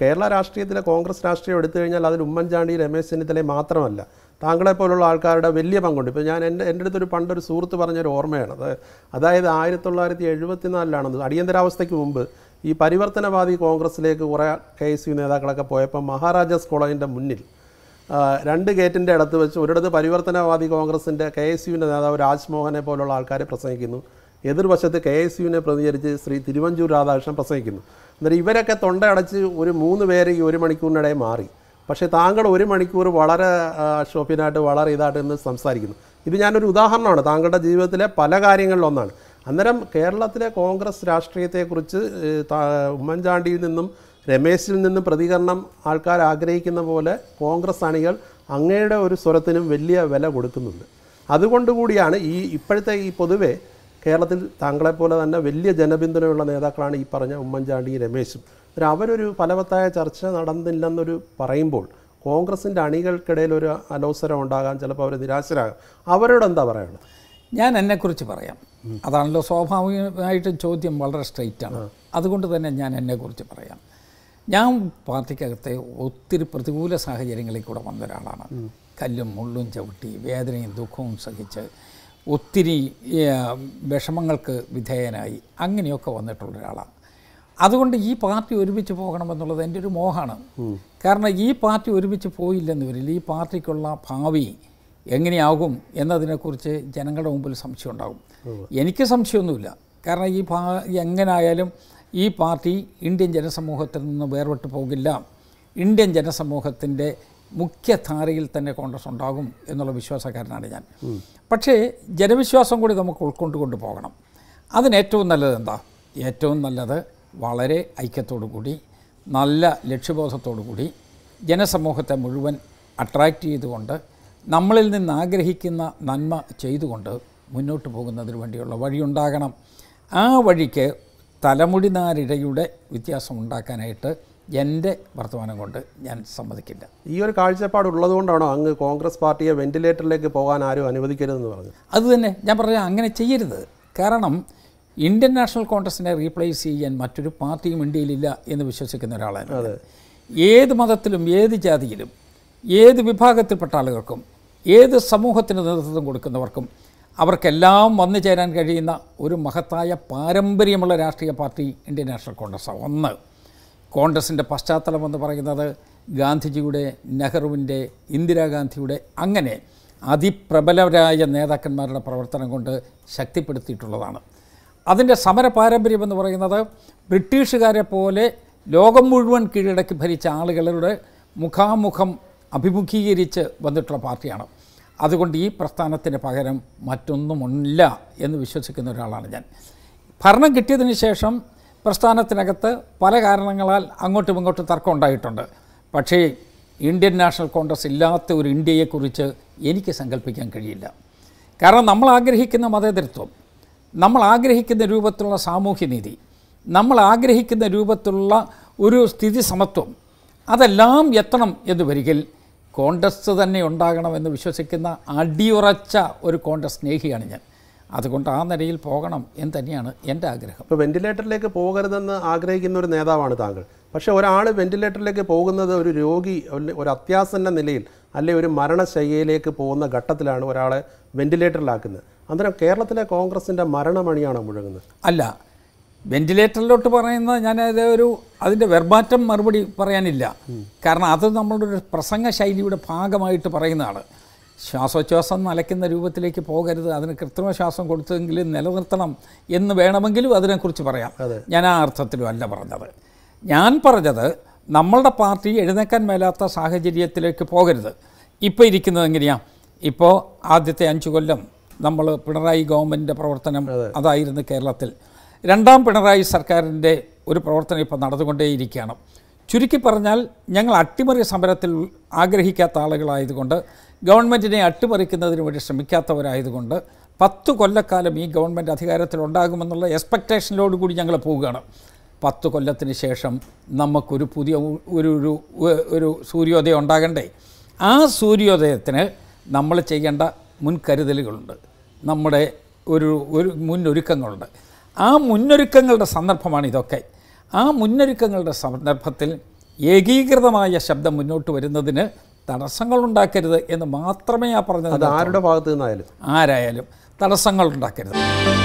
കേരള രാഷ്ട്രീയത്തിലെ കോൺഗ്രസ് രാഷ്ട്രീയം എടുത്തു കഴിഞ്ഞാൽ അതിൽ ഉമ്മൻചാണ്ടി രമേശ് ചെന്നിത്തല മാത്രമല്ല താങ്കളെ പോലുള്ള ആൾക്കാരുടെ വലിയ പങ്കുണ്ട് ഇപ്പോൾ ഞാൻ എൻ്റെ എൻ്റെ അടുത്തൊരു പണ്ടൊരു സുഹൃത്ത് പറഞ്ഞൊരു ഓർമ്മയാണ് അത് അതായത് ആയിരത്തി തൊള്ളായിരത്തി എഴുപത്തിനാലിലാണെന്ന് അടിയന്തരാവസ്ഥയ്ക്ക് മുമ്പ് ഈ പരിവർത്തനവാദി കോൺഗ്രസ്സിലേക്ക് കുറേ കെ എസ് യു നേതാക്കളൊക്കെ പോയപ്പോൾ മഹാരാജാസ് കോളേജിൻ്റെ മുന്നിൽ രണ്ട് ഗേറ്റിൻ്റെ അടുത്ത് വെച്ച് ഒരിടത്ത് പരിവർത്തനവാദി കോൺഗ്രസിൻ്റെ കെ എസ് യുവിൻ്റെ നേതാവ് രാജ്മോഹനെ പോലുള്ള ആൾക്കാരെ പ്രസംഗിക്കുന്നു എതിർവശത്ത് കെ എസ് യുവിനെ പ്രതികരിച്ച് ശ്രീ തിരുവഞ്ചൂർ രാധാകൃഷ്ണൻ പ്രസംഗിക്കുന്നു എന്നിട്ട് ഇവരൊക്കെ തൊണ്ടയടച്ച് ഒരു മൂന്ന് പേര് ഈ ഒരു മണിക്കൂറിനിടെ മാറി പക്ഷേ താങ്കൾ ഒരു മണിക്കൂർ വളരെ ഷോപ്പിനായിട്ട് വളരെ ഇതായിട്ട് ഇന്ന് സംസാരിക്കുന്നു ഇത് ഞാനൊരു ഉദാഹരണമാണ് താങ്കളുടെ ജീവിതത്തിലെ പല കാര്യങ്ങളിലൊന്നാണ് അന്നേരം കേരളത്തിലെ കോൺഗ്രസ് രാഷ്ട്രീയത്തെക്കുറിച്ച് ഉമ്മൻചാണ്ടിയിൽ നിന്നും രമേശിൽ നിന്നും പ്രതികരണം ആൾക്കാർ ആഗ്രഹിക്കുന്ന പോലെ കോൺഗ്രസ് അണികൾ അങ്ങയുടെ ഒരു സ്വരത്തിനും വലിയ വില കൊടുക്കുന്നുണ്ട് അതുകൊണ്ടുകൂടിയാണ് ഈ ഇപ്പോഴത്തെ ഈ പൊതുവേ കേരളത്തിൽ താങ്കളെപ്പോലെ തന്നെ വലിയ ജനപിന്തുണയുള്ള നേതാക്കളാണ് ഈ പറഞ്ഞ ഉമ്മൻചാണ്ടി രമേശും അവരൊരു ഫലവത്തായ ചർച്ച നടന്നില്ലെന്നൊരു പറയുമ്പോൾ കോൺഗ്രസിൻ്റെ അണികൾക്കിടയിൽ ഒരു അലോസരം ഉണ്ടാകാൻ ചിലപ്പോൾ അവർ നിരാശരാകും അവരോട് എന്താ പറയുന്നത് ഞാൻ എന്നെക്കുറിച്ച് പറയാം അതാണല്ലോ സ്വാഭാവികമായിട്ടും ചോദ്യം വളരെ സ്ട്രെയിറ്റാണ് അതുകൊണ്ട് തന്നെ ഞാൻ എന്നെക്കുറിച്ച് പറയാം ഞാൻ പാർട്ടിക്കകത്തെ ഒത്തിരി പ്രതികൂല സാഹചര്യങ്ങളിൽ കൂടെ വന്ന ഒരാളാണ് കല്ലും മുള്ളും ചവിട്ടി വേദനയും ദുഃഖവും സഹിച്ച് ഒത്തിരി വിഷമങ്ങൾക്ക് വിധേയനായി അങ്ങനെയൊക്കെ വന്നിട്ടുള്ള ഒരാളാണ് അതുകൊണ്ട് ഈ പാർട്ടി ഒരുമിച്ച് പോകണമെന്നുള്ളത് എൻ്റെ ഒരു മോഹമാണ് കാരണം ഈ പാർട്ടി ഒരുമിച്ച് പോയില്ലെന്ന് വരില്ല ഈ പാർട്ടിക്കുള്ള ഭാവി എങ്ങനെയാകും എന്നതിനെക്കുറിച്ച് ജനങ്ങളുടെ മുമ്പിൽ സംശയം ഉണ്ടാകും എനിക്ക് സംശയമൊന്നുമില്ല കാരണം ഈ ഭാ എങ്ങനായാലും ഈ പാർട്ടി ഇന്ത്യൻ ജനസമൂഹത്തിൽ നിന്ന് വേർപെട്ട് പോകില്ല ഇന്ത്യൻ ജനസമൂഹത്തിൻ്റെ മുഖ്യധാരയിൽ തന്നെ കോൺഗ്രസ് ഉണ്ടാകും എന്നുള്ള വിശ്വാസക്കാരനാണ് ഞാൻ പക്ഷേ ജനവിശ്വാസം കൂടി നമുക്ക് ഉൾക്കൊണ്ടുകൊണ്ട് പോകണം അതിന് ഏറ്റവും നല്ലത് എന്താ ഏറ്റവും നല്ലത് വളരെ ഐക്യത്തോടു കൂടി നല്ല ലക്ഷ്യബോധത്തോടു കൂടി ജനസമൂഹത്തെ മുഴുവൻ അട്രാക്റ്റ് ചെയ്തുകൊണ്ട് നമ്മളിൽ നിന്ന് ആഗ്രഹിക്കുന്ന നന്മ ചെയ്തുകൊണ്ട് മുന്നോട്ട് പോകുന്നതിന് വേണ്ടിയുള്ള വഴിയുണ്ടാകണം ആ വഴിക്ക് തലമുടിനാരിടയുടെ വ്യത്യാസം ഉണ്ടാക്കാനായിട്ട് എൻ്റെ വർത്തമാനം കൊണ്ട് ഞാൻ സമ്മതിക്കില്ല ഈ ഒരു കാഴ്ചപ്പാടുള്ളതുകൊണ്ടാണോ അങ്ങ് കോൺഗ്രസ് പാർട്ടിയെ വെന്റിലേറ്ററിലേക്ക് പോകാൻ ആരും അനുവദിക്കരുതെന്ന് പറഞ്ഞു അത് തന്നെ ഞാൻ പറഞ്ഞ അങ്ങനെ ചെയ്യരുത് കാരണം ഇന്ത്യൻ നാഷണൽ കോൺഗ്രസിനെ റീപ്ലേസ് ചെയ്യാൻ മറ്റൊരു പാർട്ടിയും ഇന്ത്യയിലില്ല എന്ന് വിശ്വസിക്കുന്ന ഒരാളാണ് അതെ ഏത് മതത്തിലും ഏത് ജാതിയിലും ഏത് വിഭാഗത്തിൽപ്പെട്ട ആളുകൾക്കും ഏത് സമൂഹത്തിന് നേതൃത്വം കൊടുക്കുന്നവർക്കും അവർക്കെല്ലാം വന്നു ചേരാൻ കഴിയുന്ന ഒരു മഹത്തായ പാരമ്പര്യമുള്ള രാഷ്ട്രീയ പാർട്ടി ഇന്ത്യൻ നാഷണൽ ആണ് ഒന്ന് കോൺഗ്രസിൻ്റെ പശ്ചാത്തലമെന്ന് പറയുന്നത് ഗാന്ധിജിയുടെ നെഹ്റുവിൻ്റെ ഇന്ദിരാഗാന്ധിയുടെ അങ്ങനെ അതിപ്രബലരായ നേതാക്കന്മാരുടെ പ്രവർത്തനം കൊണ്ട് ശക്തിപ്പെടുത്തിയിട്ടുള്ളതാണ് അതിൻ്റെ സമര പാരമ്പര്യം എന്ന് പറയുന്നത് ബ്രിട്ടീഷുകാരെ പോലെ ലോകം മുഴുവൻ കീഴടക്കി ഭരിച്ച ആളുകളുടെ മുഖാമുഖം അഭിമുഖീകരിച്ച് വന്നിട്ടുള്ള പാർട്ടിയാണ് അതുകൊണ്ട് ഈ പ്രസ്ഥാനത്തിന് പകരം മറ്റൊന്നുമില്ല എന്ന് വിശ്വസിക്കുന്ന ഒരാളാണ് ഞാൻ ഭരണം കിട്ടിയതിന് ശേഷം പ്രസ്ഥാനത്തിനകത്ത് പല കാരണങ്ങളാൽ അങ്ങോട്ടും ഇങ്ങോട്ടും തർക്കം ഉണ്ടായിട്ടുണ്ട് പക്ഷേ ഇന്ത്യൻ നാഷണൽ കോൺഗ്രസ് ഇല്ലാത്ത ഒരു ഇന്ത്യയെക്കുറിച്ച് എനിക്ക് സങ്കല്പിക്കാൻ കഴിയില്ല കാരണം നമ്മൾ ആഗ്രഹിക്കുന്ന മതേതരത്വം നമ്മൾ ആഗ്രഹിക്കുന്ന രൂപത്തിലുള്ള സാമൂഹ്യനീതി നമ്മൾ ആഗ്രഹിക്കുന്ന രൂപത്തിലുള്ള ഒരു സ്ഥിതി സമത്വം അതെല്ലാം എത്തണം എന്ന് വരികിൽ കോൺഗ്രസ് തന്നെ ഉണ്ടാകണമെന്ന് വിശ്വസിക്കുന്ന അടിയുറച്ച ഒരു കോൺഗ്രസ് സ്നേഹിയാണ് ഞാൻ അതുകൊണ്ട് ആ നിലയിൽ പോകണം എന്ന് തന്നെയാണ് എൻ്റെ ആഗ്രഹം ഇപ്പോൾ വെന്റിലേറ്ററിലേക്ക് പോകരുതെന്ന് ആഗ്രഹിക്കുന്ന ഒരു നേതാവാണ് താങ്കൾ പക്ഷേ ഒരാൾ വെന്റിലേറ്ററിലേക്ക് പോകുന്നത് ഒരു രോഗി ഒരു അത്യാസന്ന നിലയിൽ അല്ലെ ഒരു മരണശയ്യയിലേക്ക് പോകുന്ന ഘട്ടത്തിലാണ് ഒരാളെ വെന്റിലേറ്ററിലാക്കുന്നത് അന്നേരം കേരളത്തിലെ കോൺഗ്രസിൻ്റെ മരണമണിയാണോ മുഴങ്ങുന്നത് അല്ല വെന്റിലേറ്ററിലോട്ട് പറയുന്നത് ഞാൻ ഒരു അതിൻ്റെ വെർബാറ്റം മറുപടി പറയാനില്ല കാരണം അത് നമ്മളുടെ ഒരു പ്രസംഗ ശൈലിയുടെ ഭാഗമായിട്ട് പറയുന്നതാണ് ശ്വാസോച്ഛ്വാസം നലയ്ക്കുന്ന രൂപത്തിലേക്ക് പോകരുത് അതിന് കൃത്രിമ ശ്വാസം കൊടുത്തെങ്കിലും നിലനിർത്തണം എന്ന് വേണമെങ്കിലും അതിനെക്കുറിച്ച് പറയാം ഞാൻ ആ അർത്ഥത്തിലും അല്ല പറഞ്ഞത് ഞാൻ പറഞ്ഞത് നമ്മളുടെ പാർട്ടി എഴുന്നേക്കാൻ മേലാത്ത സാഹചര്യത്തിലേക്ക് പോകരുത് ഇപ്പോൾ ഇരിക്കുന്നത് എങ്ങനെയാണ് ഇപ്പോൾ ആദ്യത്തെ അഞ്ച് കൊല്ലം നമ്മൾ പിണറായി ഗവൺമെൻറ്റിൻ്റെ പ്രവർത്തനം അതായിരുന്നു കേരളത്തിൽ രണ്ടാം പിണറായി സർക്കാരിൻ്റെ ഒരു പ്രവർത്തനം ഇപ്പോൾ നടന്നുകൊണ്ടേയിരിക്കുകയാണ് ചുരുക്കി പറഞ്ഞാൽ ഞങ്ങൾ അട്ടിമറി സമരത്തിൽ ആഗ്രഹിക്കാത്ത ആളുകളായതുകൊണ്ട് ഗവൺമെൻറ്റിനെ അട്ടിമറിക്കുന്നതിന് വേണ്ടി ശ്രമിക്കാത്തവരായതുകൊണ്ട് പത്ത് കൊല്ലക്കാലം ഈ ഗവൺമെൻറ് എക്സ്പെക്റ്റേഷനിലോട് കൂടി ഞങ്ങൾ പോവുകയാണ് പത്ത് കൊല്ലത്തിന് ശേഷം നമുക്കൊരു പുതിയ ഒരു ഒരു ഒരു സൂര്യോദയം ഉണ്ടാകണ്ടേ ആ സൂര്യോദയത്തിന് നമ്മൾ ചെയ്യേണ്ട മുൻകരുതലുകളുണ്ട് നമ്മുടെ ഒരു ഒരു മുന്നൊരുക്കങ്ങളുണ്ട് ആ മുന്നൊരുക്കങ്ങളുടെ സന്ദർഭമാണ് ഇതൊക്കെ ആ മുന്നൊരുക്കങ്ങളുടെ സന്ദർഭത്തിൽ ഏകീകൃതമായ ശബ്ദം മുന്നോട്ട് വരുന്നതിന് ഉണ്ടാക്കരുത് എന്ന് മാത്രമേ ആ പറഞ്ഞത് ആരുടെ ഭാഗത്ത് നിന്നായാലും ആരായാലും തടസ്സങ്ങൾ ഉണ്ടാക്കരുത്